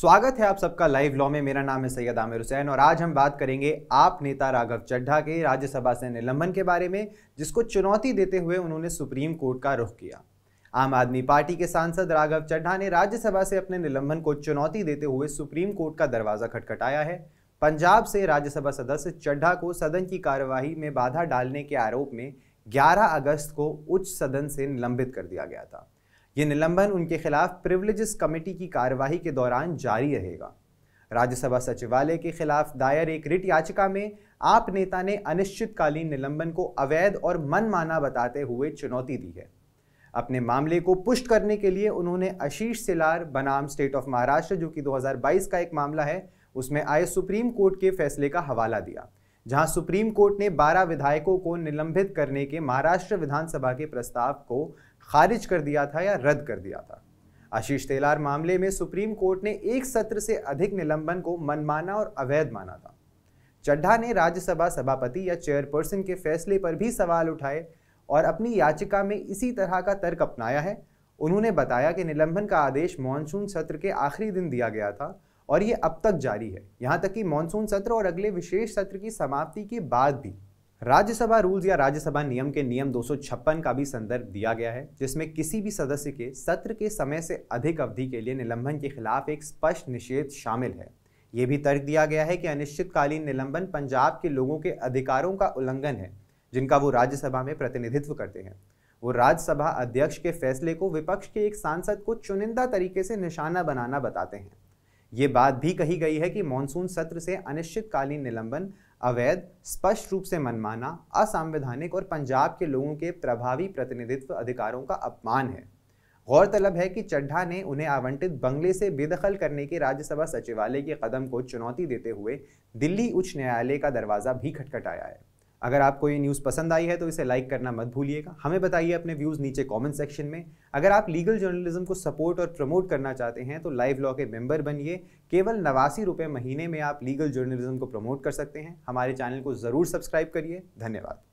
स्वागत है आप सबका लाइव लॉ में मेरा नाम है सैयद आमिर हुसैन और आज हम बात करेंगे आप नेता राघव चड्ढा के राज्यसभा से निलंबन के बारे में जिसको चुनौती देते हुए उन्होंने सुप्रीम कोर्ट का रुख किया आम आदमी पार्टी के सांसद राघव चड्ढा ने राज्यसभा से अपने निलंबन को चुनौती देते हुए सुप्रीम कोर्ट का दरवाज़ा खटखटाया है पंजाब से राज्यसभा सदस्य चड्ढा को सदन की कार्यवाही में बाधा डालने के आरोप में 11 अगस्त को उच्च सदन से निलंबित कर दिया गया था ये निलंबन उनके खिलाफ प्रिवलेजेस कमेटी की कार्यवाही के दौरान जारी रहेगा राज्यसभा सचिवालय के खिलाफ दायर एक रिट याचिका में आप नेता ने अनिश्चितकालीन निलंबन को अवैध और मनमाना बताते हुए चुनौती दी है अपने मामले को पुष्ट करने के लिए उन्होंने आशीष सिलार बनाम स्टेट ऑफ महाराष्ट्र जो कि 2022 का एक मामला है उसमें आए सुप्रीम कोर्ट के फैसले का हवाला दिया जहां सुप्रीम कोर्ट ने 12 विधायकों को निलंबित करने के महाराष्ट्र विधानसभा के प्रस्ताव को खारिज कर दिया था या रद्द कर दिया था आशीष तेलार मामले में सुप्रीम कोर्ट ने एक सत्र से अधिक निलंबन को मनमाना और अवैध माना था चड्ढा ने राज्यसभा सभापति या चेयरपर्सन के फैसले पर भी सवाल उठाए और अपनी याचिका में इसी तरह का तर्क अपनाया है उन्होंने बताया कि निलंबन का आदेश मानसून सत्र के आखिरी दिन दिया गया था और ये अब तक जारी है यहाँ तक कि मानसून सत्र और अगले विशेष सत्र की समाप्ति के बाद भी राज्यसभा रूल्स या राज्यसभा नियम के नियम दो का भी संदर्भ दिया गया है जिसमें किसी भी सदस्य के सत्र के समय से अधिक अवधि के लिए निलंबन के खिलाफ एक स्पष्ट निषेध शामिल है ये भी तर्क दिया गया है कि अनिश्चितकालीन निलंबन पंजाब के लोगों के अधिकारों का उल्लंघन है जिनका वो राज्यसभा में प्रतिनिधित्व करते हैं वो राज्यसभा अध्यक्ष के फैसले को विपक्ष के एक सांसद को चुनिंदा तरीके से निशाना बनाना बताते हैं ये बात भी कही गई है कि मानसून सत्र से अनिश्चितकालीन निलंबन अवैध स्पष्ट रूप से मनमाना असंवैधानिक और पंजाब के लोगों के प्रभावी प्रतिनिधित्व अधिकारों का अपमान है गौरतलब है कि चड्ढा ने उन्हें आवंटित बंगले से बेदखल करने के राज्यसभा सचिवालय के कदम को चुनौती देते हुए दिल्ली उच्च न्यायालय का दरवाज़ा भी खटखटाया है अगर आपको ये न्यूज़ पसंद आई है तो इसे लाइक करना मत भूलिएगा हमें बताइए अपने व्यूज़ नीचे कमेंट सेक्शन में अगर आप लीगल जर्नलिज्म को सपोर्ट और प्रमोट करना चाहते हैं तो लाइव लॉ के मेंबर बनिए केवल नवासी रुपये महीने में आप लीगल जर्नलिज्म को प्रमोट कर सकते हैं हमारे चैनल को ज़रूर सब्सक्राइब करिए धन्यवाद